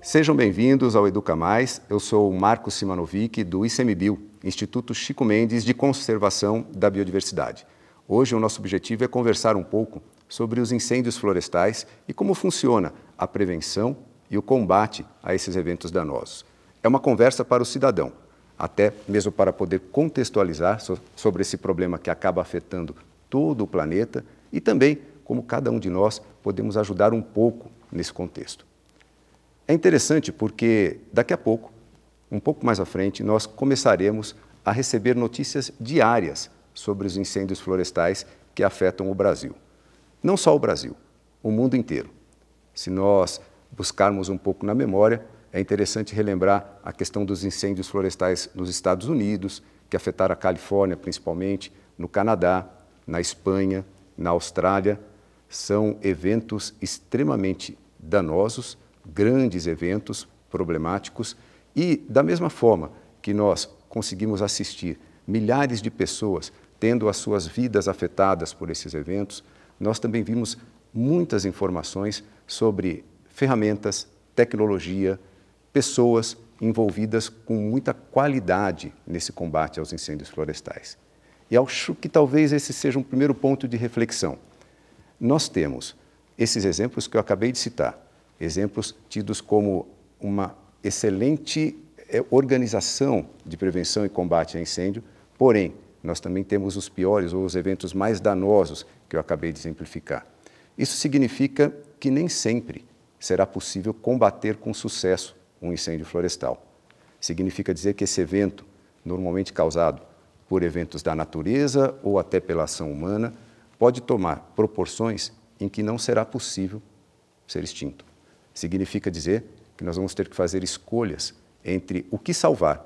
Sejam bem-vindos ao Educa Mais. Eu sou o Marco Simanovic, do ICMBio, Instituto Chico Mendes de Conservação da Biodiversidade. Hoje, o nosso objetivo é conversar um pouco sobre os incêndios florestais e como funciona a prevenção e o combate a esses eventos danosos. É uma conversa para o cidadão, até mesmo para poder contextualizar sobre esse problema que acaba afetando todo o planeta e também como cada um de nós podemos ajudar um pouco nesse contexto. É interessante porque daqui a pouco, um pouco mais à frente, nós começaremos a receber notícias diárias sobre os incêndios florestais que afetam o Brasil. Não só o Brasil, o mundo inteiro. Se nós buscarmos um pouco na memória, é interessante relembrar a questão dos incêndios florestais nos Estados Unidos, que afetaram a Califórnia principalmente, no Canadá, na Espanha, na Austrália são eventos extremamente danosos, grandes eventos problemáticos e, da mesma forma que nós conseguimos assistir milhares de pessoas tendo as suas vidas afetadas por esses eventos, nós também vimos muitas informações sobre ferramentas, tecnologia, pessoas envolvidas com muita qualidade nesse combate aos incêndios florestais. E acho que talvez esse seja um primeiro ponto de reflexão nós temos esses exemplos que eu acabei de citar, exemplos tidos como uma excelente eh, organização de prevenção e combate a incêndio, porém, nós também temos os piores ou os eventos mais danosos que eu acabei de exemplificar. Isso significa que nem sempre será possível combater com sucesso um incêndio florestal. Significa dizer que esse evento, normalmente causado por eventos da natureza ou até pela ação humana, pode tomar proporções em que não será possível ser extinto. Significa dizer que nós vamos ter que fazer escolhas entre o que salvar,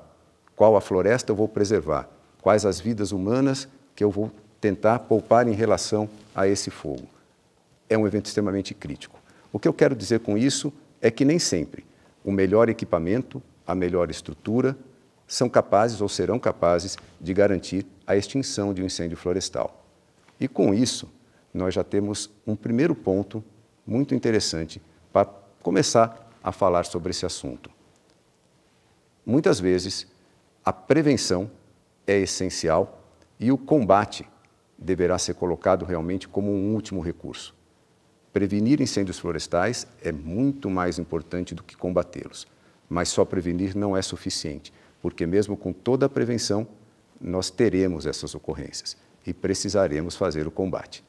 qual a floresta eu vou preservar, quais as vidas humanas que eu vou tentar poupar em relação a esse fogo. É um evento extremamente crítico. O que eu quero dizer com isso é que nem sempre o melhor equipamento, a melhor estrutura são capazes ou serão capazes de garantir a extinção de um incêndio florestal. E com isso, nós já temos um primeiro ponto muito interessante para começar a falar sobre esse assunto. Muitas vezes, a prevenção é essencial e o combate deverá ser colocado realmente como um último recurso. Prevenir incêndios florestais é muito mais importante do que combatê-los, mas só prevenir não é suficiente, porque mesmo com toda a prevenção, nós teremos essas ocorrências e precisaremos fazer o combate.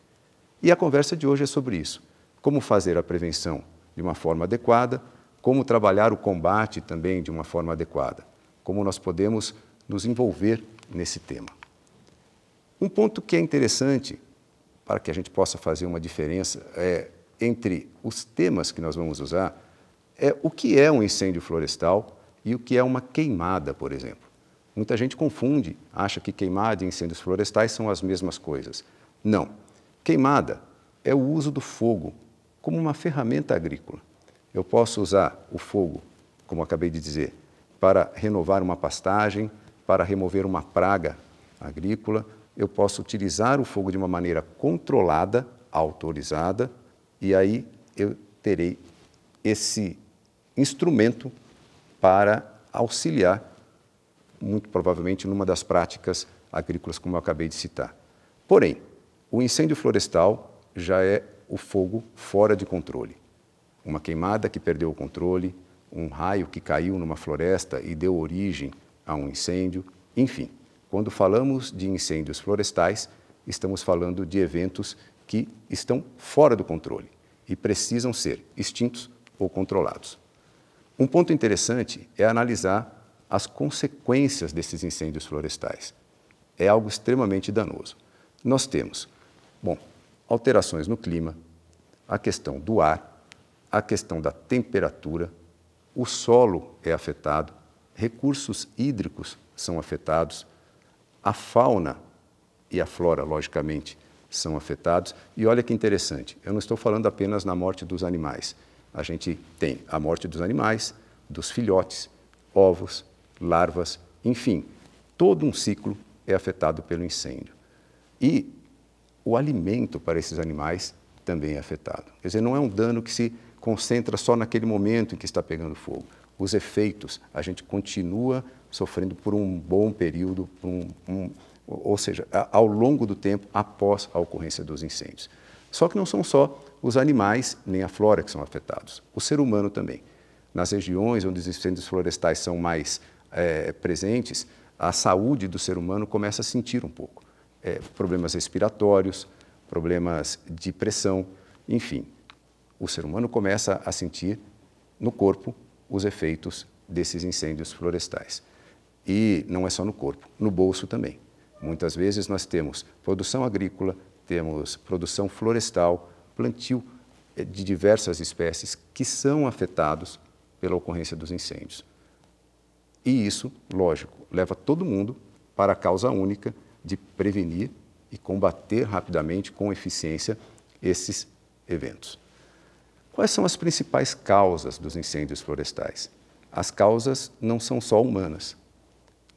E a conversa de hoje é sobre isso: como fazer a prevenção de uma forma adequada, como trabalhar o combate também de uma forma adequada, como nós podemos nos envolver nesse tema. Um ponto que é interessante para que a gente possa fazer uma diferença é, entre os temas que nós vamos usar é o que é um incêndio florestal e o que é uma queimada, por exemplo. Muita gente confunde, acha que queimada e incêndios florestais são as mesmas coisas. Não. Queimada é o uso do fogo como uma ferramenta agrícola. Eu posso usar o fogo, como acabei de dizer, para renovar uma pastagem, para remover uma praga agrícola. Eu posso utilizar o fogo de uma maneira controlada, autorizada, e aí eu terei esse instrumento para auxiliar muito provavelmente numa das práticas agrícolas, como eu acabei de citar. Porém, o incêndio florestal já é o fogo fora de controle. Uma queimada que perdeu o controle, um raio que caiu numa floresta e deu origem a um incêndio, enfim. Quando falamos de incêndios florestais, estamos falando de eventos que estão fora do controle e precisam ser extintos ou controlados. Um ponto interessante é analisar as consequências desses incêndios florestais. É algo extremamente danoso. Nós temos, bom, alterações no clima, a questão do ar, a questão da temperatura, o solo é afetado, recursos hídricos são afetados, a fauna e a flora, logicamente, são afetados. E olha que interessante, eu não estou falando apenas na morte dos animais. A gente tem a morte dos animais, dos filhotes, ovos, larvas, enfim, todo um ciclo é afetado pelo incêndio. E o alimento para esses animais também é afetado. Quer dizer, não é um dano que se concentra só naquele momento em que está pegando fogo. Os efeitos, a gente continua sofrendo por um bom período, um, um, ou seja, ao longo do tempo após a ocorrência dos incêndios. Só que não são só os animais nem a flora que são afetados, o ser humano também. Nas regiões onde os incêndios florestais são mais é, presentes, a saúde do ser humano começa a sentir um pouco. É, problemas respiratórios, problemas de pressão, enfim. O ser humano começa a sentir no corpo os efeitos desses incêndios florestais. E não é só no corpo, no bolso também. Muitas vezes nós temos produção agrícola, temos produção florestal, plantio é, de diversas espécies que são afetados pela ocorrência dos incêndios. E isso, lógico, leva todo mundo para a causa única de prevenir e combater rapidamente, com eficiência, esses eventos. Quais são as principais causas dos incêndios florestais? As causas não são só humanas.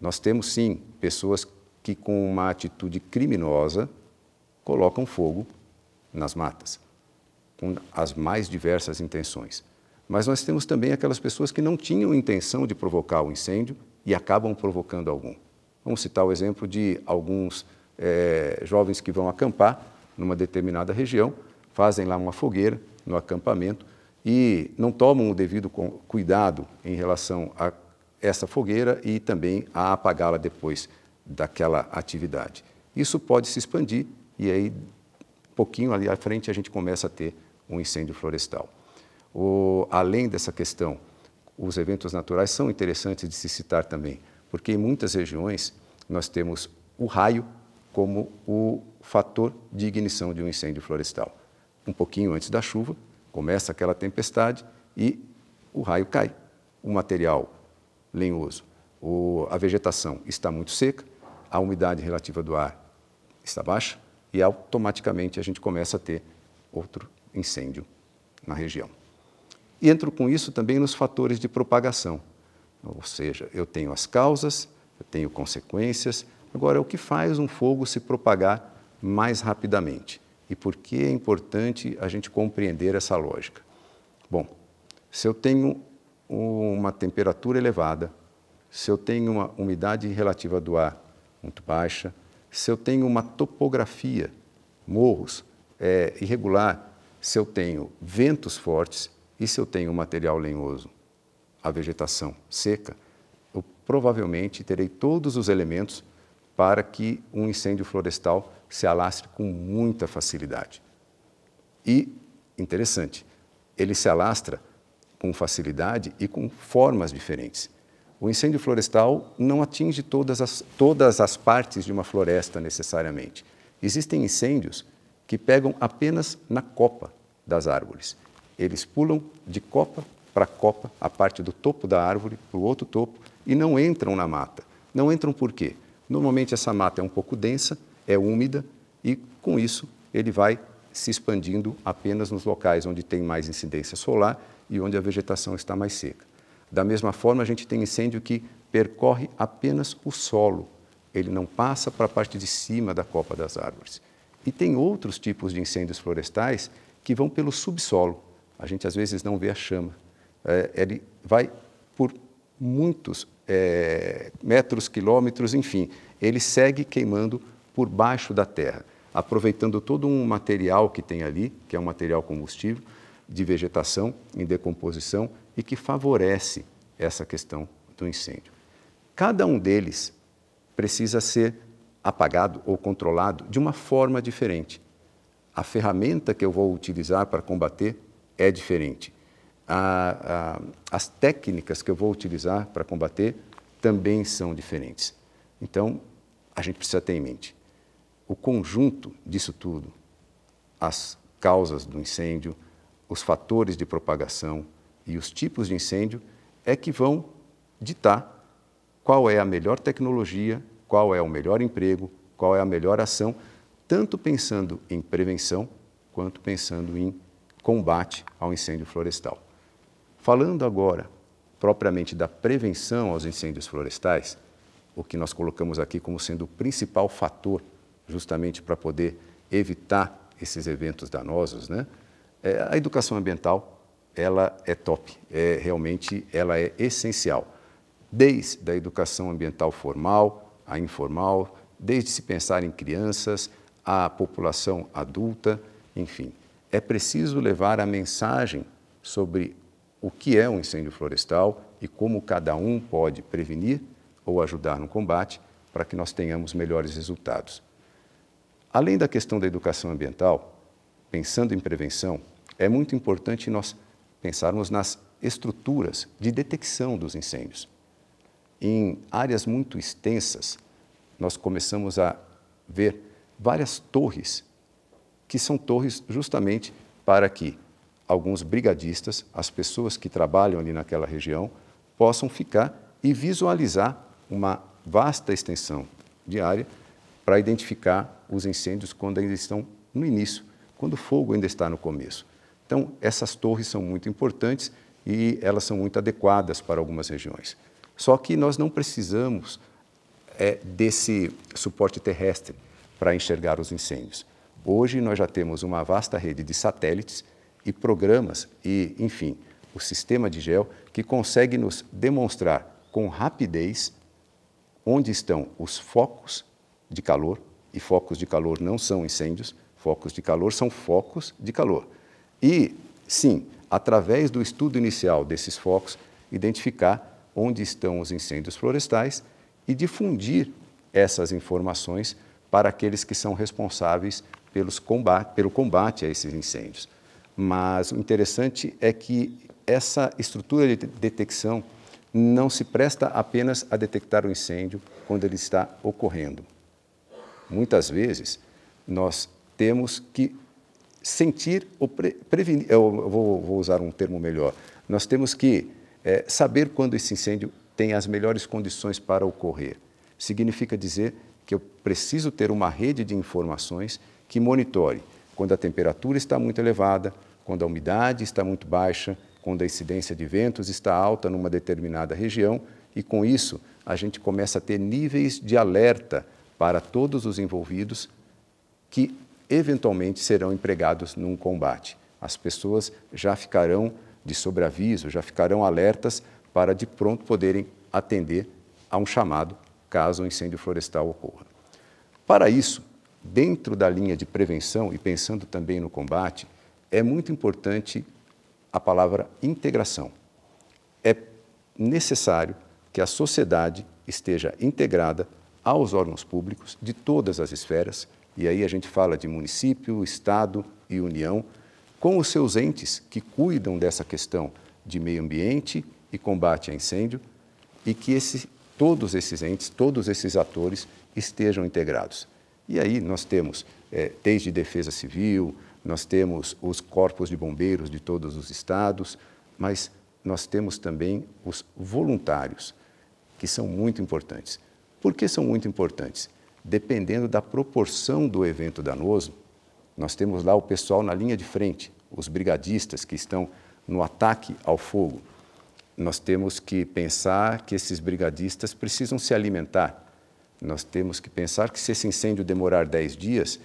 Nós temos, sim, pessoas que, com uma atitude criminosa, colocam fogo nas matas, com as mais diversas intenções. Mas nós temos também aquelas pessoas que não tinham intenção de provocar o um incêndio e acabam provocando algum. Vamos citar o exemplo de alguns é, jovens que vão acampar numa determinada região, fazem lá uma fogueira no acampamento e não tomam o devido cuidado em relação a essa fogueira e também a apagá-la depois daquela atividade. Isso pode se expandir e aí, um pouquinho ali à frente, a gente começa a ter um incêndio florestal. O, além dessa questão, os eventos naturais são interessantes de se citar também, porque em muitas regiões nós temos o raio como o fator de ignição de um incêndio florestal. Um pouquinho antes da chuva, começa aquela tempestade e o raio cai. O material lenhoso, o, a vegetação está muito seca, a umidade relativa do ar está baixa e automaticamente a gente começa a ter outro incêndio na região e entro com isso também nos fatores de propagação. Ou seja, eu tenho as causas, eu tenho consequências. Agora, é o que faz um fogo se propagar mais rapidamente e por que é importante a gente compreender essa lógica. Bom, se eu tenho uma temperatura elevada, se eu tenho uma umidade relativa do ar muito baixa, se eu tenho uma topografia, morros, é, irregular, se eu tenho ventos fortes, e se eu tenho um material lenhoso, a vegetação seca, eu provavelmente terei todos os elementos para que um incêndio florestal se alastre com muita facilidade. E, interessante, ele se alastra com facilidade e com formas diferentes. O incêndio florestal não atinge todas as, todas as partes de uma floresta necessariamente. Existem incêndios que pegam apenas na copa das árvores. Eles pulam de copa para copa, a parte do topo da árvore para o outro topo, e não entram na mata. Não entram por quê? Normalmente essa mata é um pouco densa, é úmida, e com isso ele vai se expandindo apenas nos locais onde tem mais incidência solar e onde a vegetação está mais seca. Da mesma forma, a gente tem incêndio que percorre apenas o solo, ele não passa para a parte de cima da copa das árvores. E tem outros tipos de incêndios florestais que vão pelo subsolo, a gente às vezes não vê a chama. É, ele vai por muitos é, metros, quilômetros, enfim, ele segue queimando por baixo da terra, aproveitando todo um material que tem ali, que é um material combustível, de vegetação em decomposição e que favorece essa questão do incêndio. Cada um deles precisa ser apagado ou controlado de uma forma diferente. A ferramenta que eu vou utilizar para combater é diferente. A, a, as técnicas que eu vou utilizar para combater também são diferentes. Então, a gente precisa ter em mente o conjunto disso tudo, as causas do incêndio, os fatores de propagação e os tipos de incêndio é que vão ditar qual é a melhor tecnologia, qual é o melhor emprego, qual é a melhor ação, tanto pensando em prevenção quanto pensando em combate ao incêndio florestal. Falando agora propriamente da prevenção aos incêndios florestais, o que nós colocamos aqui como sendo o principal fator justamente para poder evitar esses eventos danosos, né? É, a educação ambiental ela é top, é realmente ela é essencial, desde a educação ambiental formal, a informal, desde se pensar em crianças, a população adulta, enfim, é preciso levar a mensagem sobre o que é um incêndio florestal e como cada um pode prevenir ou ajudar no combate para que nós tenhamos melhores resultados. Além da questão da educação ambiental, pensando em prevenção, é muito importante nós pensarmos nas estruturas de detecção dos incêndios. Em áreas muito extensas, nós começamos a ver várias torres que são torres justamente para que alguns brigadistas, as pessoas que trabalham ali naquela região, possam ficar e visualizar uma vasta extensão de área para identificar os incêndios quando ainda estão no início, quando o fogo ainda está no começo. Então, essas torres são muito importantes e elas são muito adequadas para algumas regiões. Só que nós não precisamos é, desse suporte terrestre para enxergar os incêndios. Hoje nós já temos uma vasta rede de satélites e programas e, enfim, o sistema de gel que consegue nos demonstrar com rapidez onde estão os focos de calor, e focos de calor não são incêndios, focos de calor são focos de calor. E, sim, através do estudo inicial desses focos, identificar onde estão os incêndios florestais e difundir essas informações para aqueles que são responsáveis pelos combate, pelo combate a esses incêndios. Mas o interessante é que essa estrutura de detecção não se presta apenas a detectar o incêndio quando ele está ocorrendo. Muitas vezes, nós temos que sentir ou pre prevenir, eu vou, vou, usar um termo melhor, nós temos que é, saber quando esse incêndio tem as melhores condições para ocorrer. Significa dizer que eu preciso ter uma rede de informações que monitore quando a temperatura está muito elevada, quando a umidade está muito baixa, quando a incidência de ventos está alta numa determinada região, e com isso a gente começa a ter níveis de alerta para todos os envolvidos que eventualmente serão empregados num combate. As pessoas já ficarão de sobreaviso, já ficarão alertas para de pronto poderem atender a um chamado caso um incêndio florestal ocorra. Para isso, dentro da linha de prevenção e pensando também no combate, é muito importante a palavra integração. É necessário que a sociedade esteja integrada aos órgãos públicos de todas as esferas, e aí a gente fala de município, Estado e União, com os seus entes que cuidam dessa questão de meio ambiente e combate a incêndio, e que esse, todos esses entes, todos esses atores estejam integrados. E aí nós temos é, TEIs de defesa civil, nós temos os corpos de bombeiros de todos os estados, mas nós temos também os voluntários, que são muito importantes. Por que são muito importantes? Dependendo da proporção do evento danoso, nós temos lá o pessoal na linha de frente, os brigadistas que estão no ataque ao fogo. Nós temos que pensar que esses brigadistas precisam se alimentar nós temos que pensar que se esse incêndio demorar 10 dias,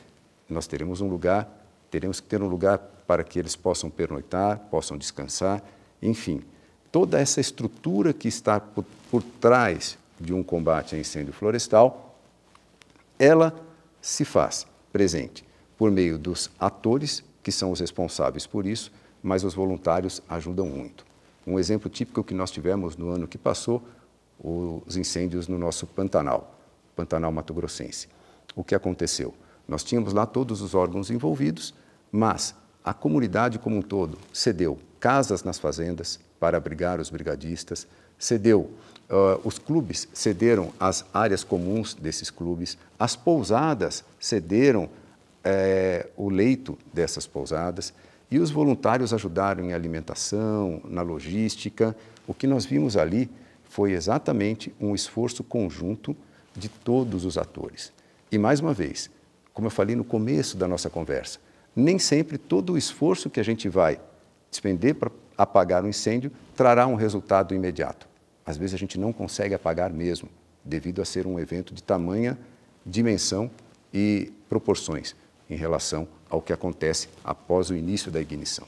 nós teremos um lugar, teremos que ter um lugar para que eles possam pernoitar, possam descansar, enfim, toda essa estrutura que está por, por trás de um combate a incêndio florestal, ela se faz presente por meio dos atores que são os responsáveis por isso, mas os voluntários ajudam muito. Um exemplo típico que nós tivemos no ano que passou, os incêndios no nosso Pantanal. Pantanal Mato Grossense. O que aconteceu? Nós tínhamos lá todos os órgãos envolvidos, mas a comunidade como um todo cedeu casas nas fazendas para abrigar os brigadistas, cedeu, uh, os clubes cederam as áreas comuns desses clubes, as pousadas cederam o leito dessas pousadas e os voluntários ajudaram em alimentação, na logística. O que nós vimos ali foi exatamente um esforço conjunto de todos os atores. E mais uma vez, como eu falei no começo da nossa conversa, nem sempre todo o esforço que a gente vai despender para apagar um incêndio trará um resultado imediato. Às vezes a gente não consegue apagar mesmo, devido a ser um evento de tamanha dimensão e proporções em relação ao que acontece após o início da ignição.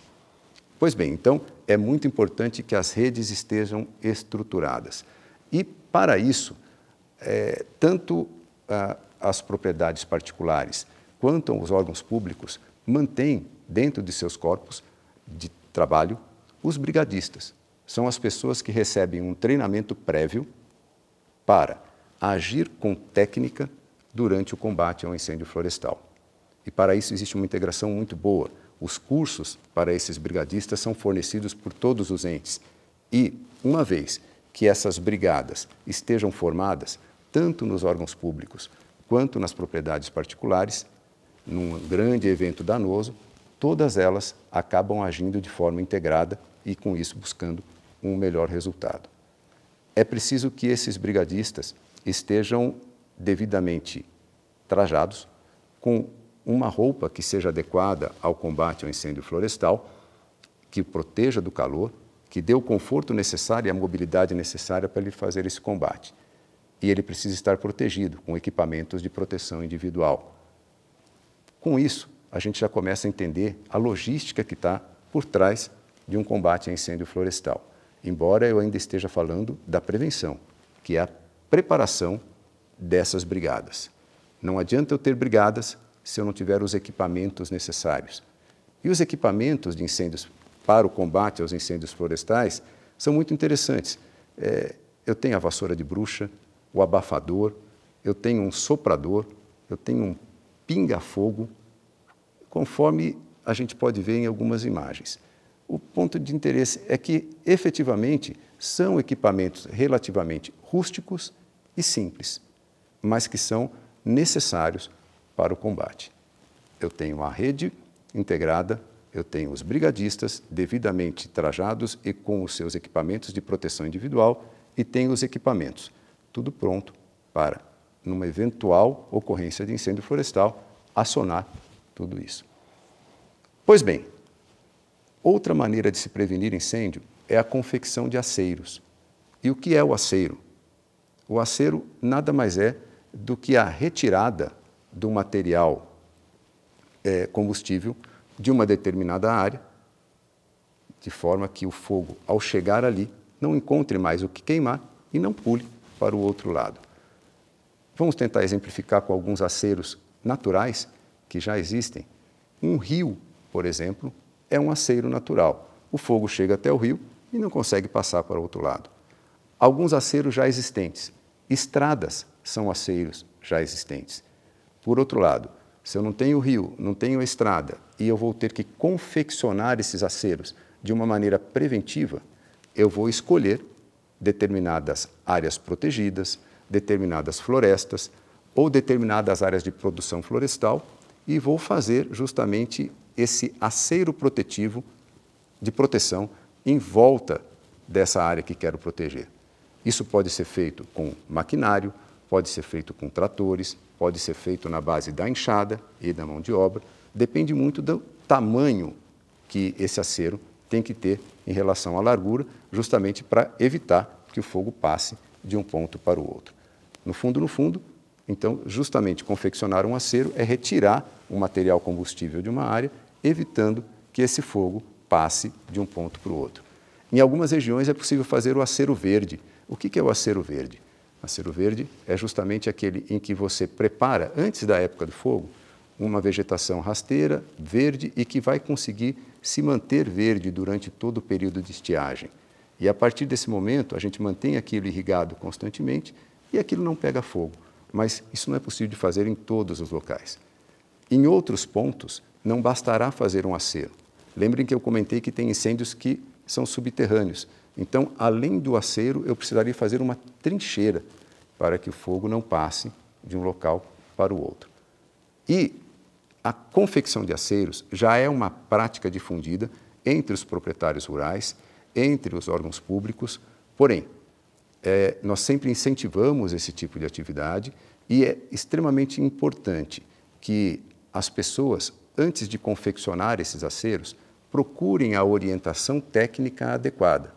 Pois bem, então é muito importante que as redes estejam estruturadas. E para isso, é, tanto as propriedades particulares quanto os órgãos públicos mantêm dentro de seus corpos de trabalho os brigadistas. São as pessoas que recebem um treinamento prévio para agir com técnica durante o combate ao incêndio florestal. E para isso existe uma integração muito boa. Os cursos para esses brigadistas são fornecidos por todos os entes. E, uma vez que essas brigadas estejam formadas, tanto nos órgãos públicos quanto nas propriedades particulares, num grande evento danoso, todas elas acabam agindo de forma integrada e, com isso, buscando um melhor resultado. É preciso que esses brigadistas estejam devidamente trajados, com uma roupa que seja adequada ao combate ao incêndio florestal, que proteja do calor, que dê o conforto necessário e a mobilidade necessária para ele fazer esse combate e ele precisa estar protegido com equipamentos de proteção individual. Com isso, a gente já começa a entender a logística que está por trás de um combate a incêndio florestal, embora eu ainda esteja falando da prevenção, que é a preparação dessas brigadas. Não adianta eu ter brigadas se eu não tiver os equipamentos necessários. E os equipamentos de incêndios para o combate aos incêndios florestais são muito interessantes. É, eu tenho a vassoura de bruxa, o abafador, eu tenho um soprador, eu tenho um pinga-fogo, conforme a gente pode ver em algumas imagens. O ponto de interesse é que, efetivamente, são equipamentos relativamente rústicos e simples, mas que são necessários para o combate. Eu tenho a rede integrada, eu tenho os brigadistas devidamente trajados e com os seus equipamentos de proteção individual e tenho os equipamentos tudo pronto para, numa eventual ocorrência de incêndio florestal, acionar tudo isso. Pois bem, outra maneira de se prevenir incêndio é a confecção de aceiros. E o que é o aceiro? O aceiro nada mais é do que a retirada do material é, combustível de uma determinada área, de forma que o fogo, ao chegar ali, não encontre mais o que queimar e não pule para o outro lado. Vamos tentar exemplificar com alguns aceros naturais que já existem. Um rio, por exemplo, é um aceiro natural. O fogo chega até o rio e não consegue passar para o outro lado. Alguns aceros já existentes. Estradas são aceiros já existentes. Por outro lado, se eu não tenho rio, não tenho estrada e eu vou ter que confeccionar esses aceros de uma maneira preventiva, eu vou escolher determinadas áreas protegidas, determinadas florestas ou determinadas áreas de produção florestal e vou fazer justamente esse aceiro protetivo de proteção em volta dessa área que quero proteger. Isso pode ser feito com maquinário, pode ser feito com tratores, pode ser feito na base da enxada e da mão de obra, depende muito do tamanho que esse acero tem que ter em relação à largura, justamente para evitar que o fogo passe de um ponto para o outro. No fundo, no fundo, então, justamente confeccionar um acero é retirar o material combustível de uma área, evitando que esse fogo passe de um ponto para o outro. Em algumas regiões é possível fazer o acero verde. O que é o acero verde? O acero verde é justamente aquele em que você prepara, antes da época do fogo, uma vegetação rasteira, verde e que vai conseguir se manter verde durante todo o período de estiagem. E a partir desse momento, a gente mantém aquilo irrigado constantemente e aquilo não pega fogo. Mas isso não é possível de fazer em todos os locais. Em outros pontos, não bastará fazer um acero. Lembrem que eu comentei que tem incêndios que são subterrâneos. Então, além do acero, eu precisaria fazer uma trincheira para que o fogo não passe de um local para o outro. E a confecção de aceiros já é uma prática difundida entre os proprietários rurais, entre os órgãos públicos, porém, é, nós sempre incentivamos esse tipo de atividade e é extremamente importante que as pessoas, antes de confeccionar esses aceiros, procurem a orientação técnica adequada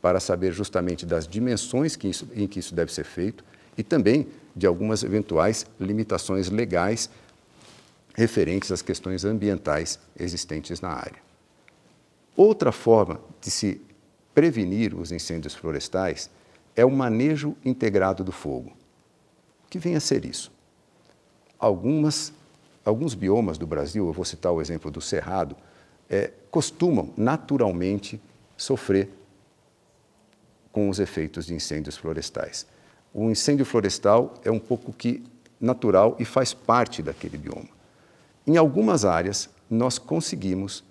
para saber justamente das dimensões que isso, em que isso deve ser feito e também de algumas eventuais limitações legais referentes às questões ambientais existentes na área. Outra forma de se prevenir os incêndios florestais é o manejo integrado do fogo. O que vem a ser isso? Algumas, alguns biomas do Brasil, eu vou citar o exemplo do Cerrado, é, costumam naturalmente sofrer com os efeitos de incêndios florestais. O incêndio florestal é um pouco que natural e faz parte daquele bioma. Em algumas áreas, nós conseguimos,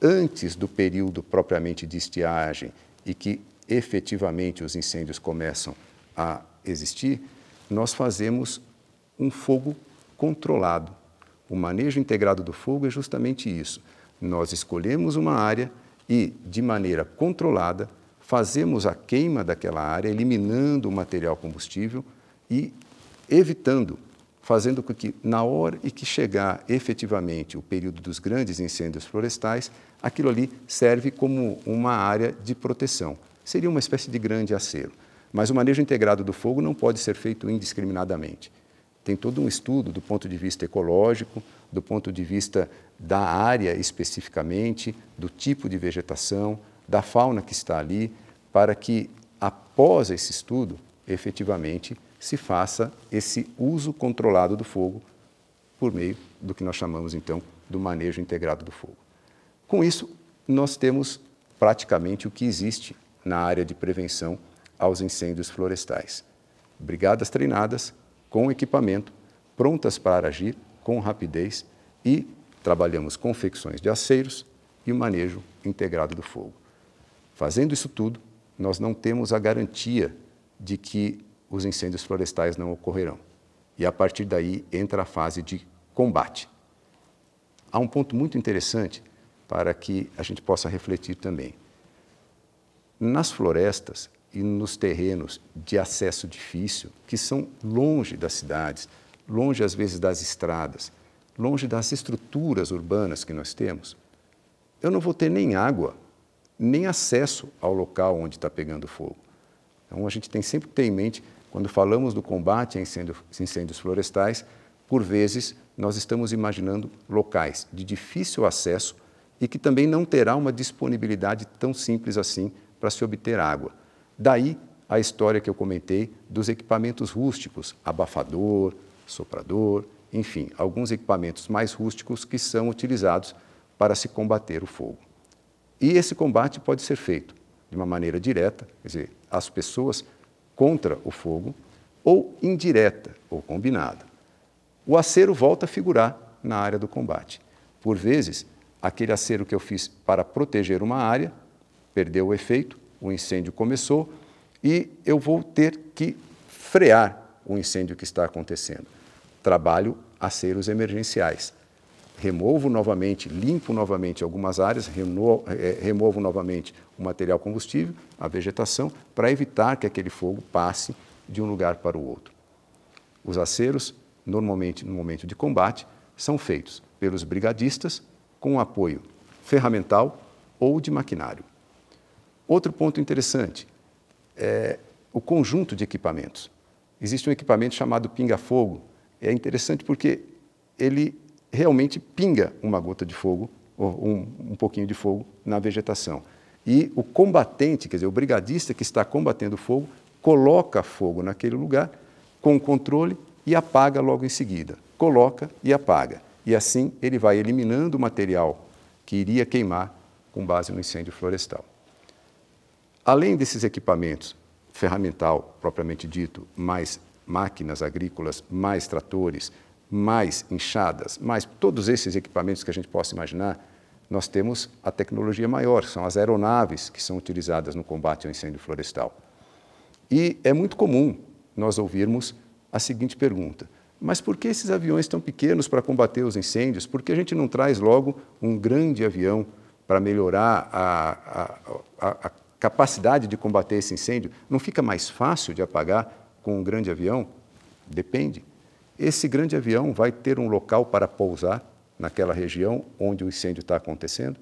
antes do período propriamente de estiagem e que efetivamente os incêndios começam a existir, nós fazemos um fogo controlado. O manejo integrado do fogo é justamente isso. Nós escolhemos uma área e, de maneira controlada, fazemos a queima daquela área, eliminando o material combustível e evitando fazendo com que, na hora e que chegar efetivamente o período dos grandes incêndios florestais, aquilo ali serve como uma área de proteção. Seria uma espécie de grande acelo. Mas o manejo integrado do fogo não pode ser feito indiscriminadamente. Tem todo um estudo do ponto de vista ecológico, do ponto de vista da área especificamente, do tipo de vegetação, da fauna que está ali, para que, após esse estudo, efetivamente se faça esse uso controlado do fogo por meio do que nós chamamos então do manejo integrado do fogo. Com isso, nós temos praticamente o que existe na área de prevenção aos incêndios florestais. Brigadas treinadas, com equipamento, prontas para agir com rapidez e trabalhamos confecções de aceiros e o manejo integrado do fogo. Fazendo isso tudo, nós não temos a garantia de que os incêndios florestais não ocorrerão. E a partir daí entra a fase de combate. Há um ponto muito interessante para que a gente possa refletir também. Nas florestas e nos terrenos de acesso difícil, que são longe das cidades, longe às vezes das estradas, longe das estruturas urbanas que nós temos, eu não vou ter nem água, nem acesso ao local onde está pegando fogo. Então a gente tem sempre que ter em mente quando falamos do combate a incêndios florestais, por vezes nós estamos imaginando locais de difícil acesso e que também não terá uma disponibilidade tão simples assim para se obter água. Daí a história que eu comentei dos equipamentos rústicos, abafador, soprador, enfim, alguns equipamentos mais rústicos que são utilizados para se combater o fogo. E esse combate pode ser feito de uma maneira direta, quer dizer, as pessoas contra o fogo, ou indireta ou combinada. O acero volta a figurar na área do combate. Por vezes, aquele acero que eu fiz para proteger uma área perdeu o efeito, o incêndio começou e eu vou ter que frear o incêndio que está acontecendo. Trabalho aceros emergenciais. Removo novamente, limpo novamente algumas áreas, remo eh, removo novamente o material combustível, a vegetação, para evitar que aquele fogo passe de um lugar para o outro. Os aceros, normalmente no momento de combate, são feitos pelos brigadistas com apoio ferramental ou de maquinário. Outro ponto interessante é o conjunto de equipamentos. Existe um equipamento chamado pinga-fogo. É interessante porque ele realmente pinga uma gota de fogo, ou um, um pouquinho de fogo, na vegetação e o combatente, quer dizer, o brigadista que está combatendo o fogo, coloca fogo naquele lugar com controle e apaga logo em seguida. Coloca e apaga. E assim ele vai eliminando o material que iria queimar com base no incêndio florestal. Além desses equipamentos, ferramental propriamente dito, mais máquinas agrícolas, mais tratores, mais enxadas, mais todos esses equipamentos que a gente possa imaginar, nós temos a tecnologia maior, são as aeronaves que são utilizadas no combate ao incêndio florestal. E é muito comum nós ouvirmos a seguinte pergunta: mas por que esses aviões tão pequenos para combater os incêndios? Por que a gente não traz logo um grande avião para melhorar a, a, a, a capacidade de combater esse incêndio? Não fica mais fácil de apagar com um grande avião? Depende. Esse grande avião vai ter um local para pousar naquela região onde o incêndio está acontecendo?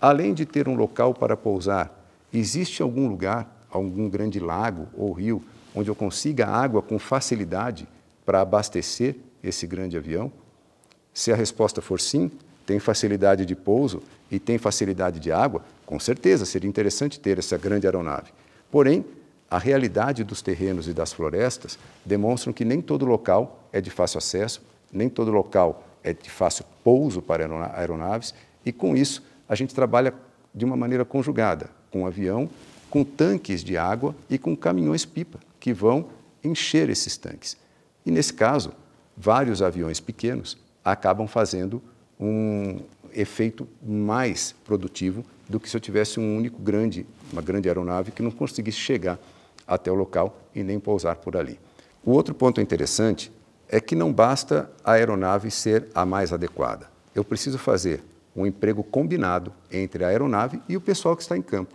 Além de ter um local para pousar, existe algum lugar, algum grande lago ou rio, onde eu consiga água com facilidade para abastecer esse grande avião? Se a resposta for sim, tem facilidade de pouso e tem facilidade de água, com certeza seria interessante ter essa grande aeronave. Porém, a realidade dos terrenos e das florestas demonstram que nem todo local é de fácil acesso, nem todo local é de fácil pouso para aeronaves e, com isso, a gente trabalha de uma maneira conjugada, com avião, com tanques de água e com caminhões-pipa, que vão encher esses tanques. E, nesse caso, vários aviões pequenos acabam fazendo um efeito mais produtivo do que se eu tivesse um único grande, uma grande aeronave que não conseguisse chegar até o local e nem pousar por ali. O outro ponto interessante é que não basta a aeronave ser a mais adequada. Eu preciso fazer um emprego combinado entre a aeronave e o pessoal que está em campo.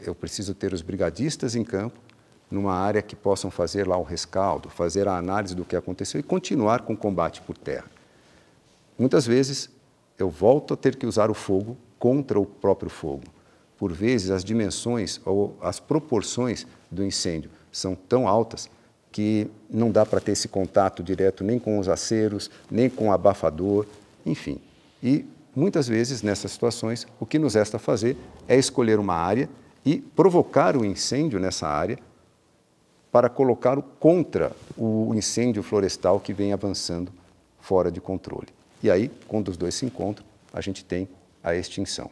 Eu preciso ter os brigadistas em campo, numa área que possam fazer lá o rescaldo, fazer a análise do que aconteceu e continuar com o combate por terra. Muitas vezes eu volto a ter que usar o fogo contra o próprio fogo. Por vezes as dimensões ou as proporções do incêndio são tão altas que não dá para ter esse contato direto nem com os aceros, nem com o abafador, enfim. E muitas vezes, nessas situações, o que nos resta fazer é escolher uma área e provocar o incêndio nessa área para colocar o contra o incêndio florestal que vem avançando fora de controle. E aí, quando os dois se encontram, a gente tem a extinção.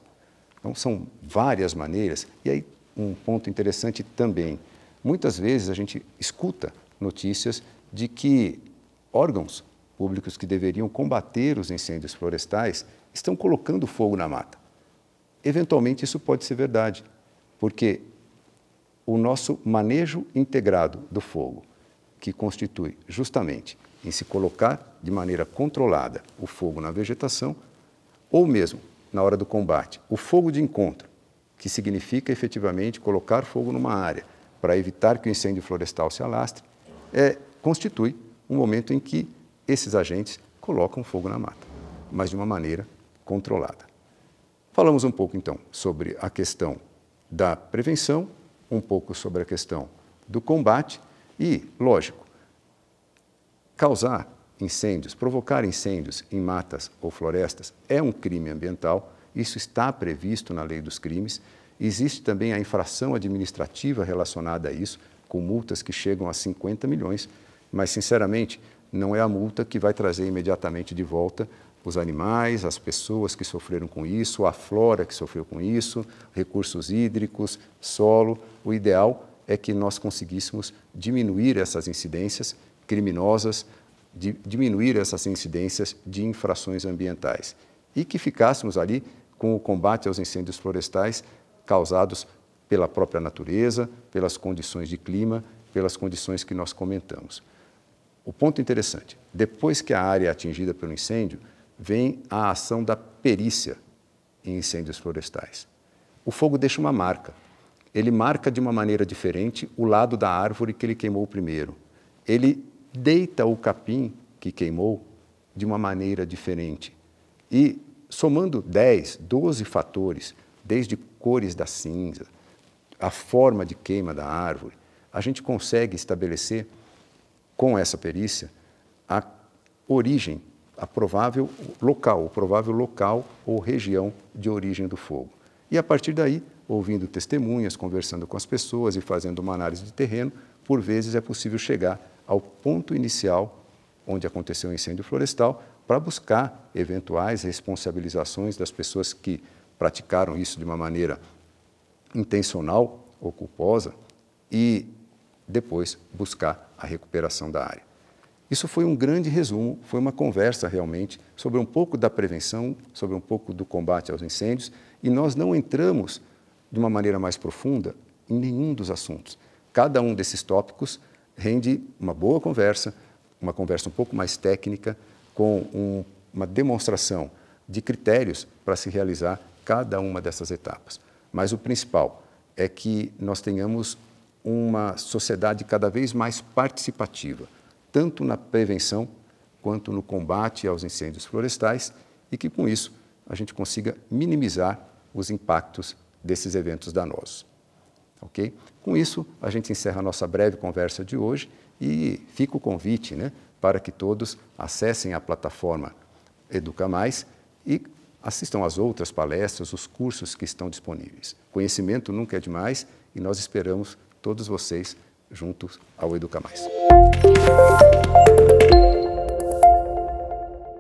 Então, são várias maneiras. E aí, um ponto interessante também: muitas vezes a gente escuta notícias de que órgãos públicos que deveriam combater os incêndios florestais estão colocando fogo na mata. Eventualmente, isso pode ser verdade, porque o nosso manejo integrado do fogo, que constitui justamente em se colocar de maneira controlada o fogo na vegetação, ou mesmo na hora do combate, o fogo de encontro, que significa efetivamente colocar fogo numa área para evitar que o incêndio florestal se alastre, é, constitui um momento em que esses agentes colocam fogo na mata, mas de uma maneira controlada. Falamos um pouco então sobre a questão da prevenção, um pouco sobre a questão do combate e, lógico, causar incêndios, provocar incêndios em matas ou florestas é um crime ambiental, isso está previsto na lei dos crimes. Existe também a infração administrativa relacionada a isso, com multas que chegam a 50 milhões, mas, sinceramente, não é a multa que vai trazer imediatamente de volta os animais, as pessoas que sofreram com isso, a flora que sofreu com isso, recursos hídricos, solo. O ideal é que nós conseguíssemos diminuir essas incidências criminosas, de, diminuir essas incidências de infrações ambientais e que ficássemos ali com o combate aos incêndios florestais causados pela própria natureza, pelas condições de clima, pelas condições que nós comentamos. O ponto interessante: depois que a área é atingida pelo incêndio, vem a ação da perícia em incêndios florestais. O fogo deixa uma marca. Ele marca de uma maneira diferente o lado da árvore que ele queimou primeiro. Ele deita o capim que queimou de uma maneira diferente. E somando 10, 12 fatores, desde cores da cinza, a forma de queima da árvore, a gente consegue estabelecer com essa perícia a origem, a provável local, o provável local ou região de origem do fogo. E a partir daí, ouvindo testemunhas, conversando com as pessoas e fazendo uma análise de terreno, por vezes é possível chegar ao ponto inicial onde aconteceu o incêndio florestal para buscar eventuais responsabilizações das pessoas que praticaram isso de uma maneira intencional ou culposa e depois buscar a recuperação da área. Isso foi um grande resumo, foi uma conversa realmente sobre um pouco da prevenção, sobre um pouco do combate aos incêndios, e nós não entramos de uma maneira mais profunda em nenhum dos assuntos. Cada um desses tópicos rende uma boa conversa, uma conversa um pouco mais técnica, com um, uma demonstração de critérios para se realizar cada uma dessas etapas. Mas o principal é que nós tenhamos uma sociedade cada vez mais participativa, tanto na prevenção quanto no combate aos incêndios florestais, e que com isso a gente consiga minimizar os impactos desses eventos danosos. Ok? Com isso, a gente encerra a nossa breve conversa de hoje e fica o convite né, para que todos acessem a plataforma Educa Mais e Assistam às outras palestras, os cursos que estão disponíveis. Conhecimento nunca é demais e nós esperamos todos vocês juntos ao Educa Mais.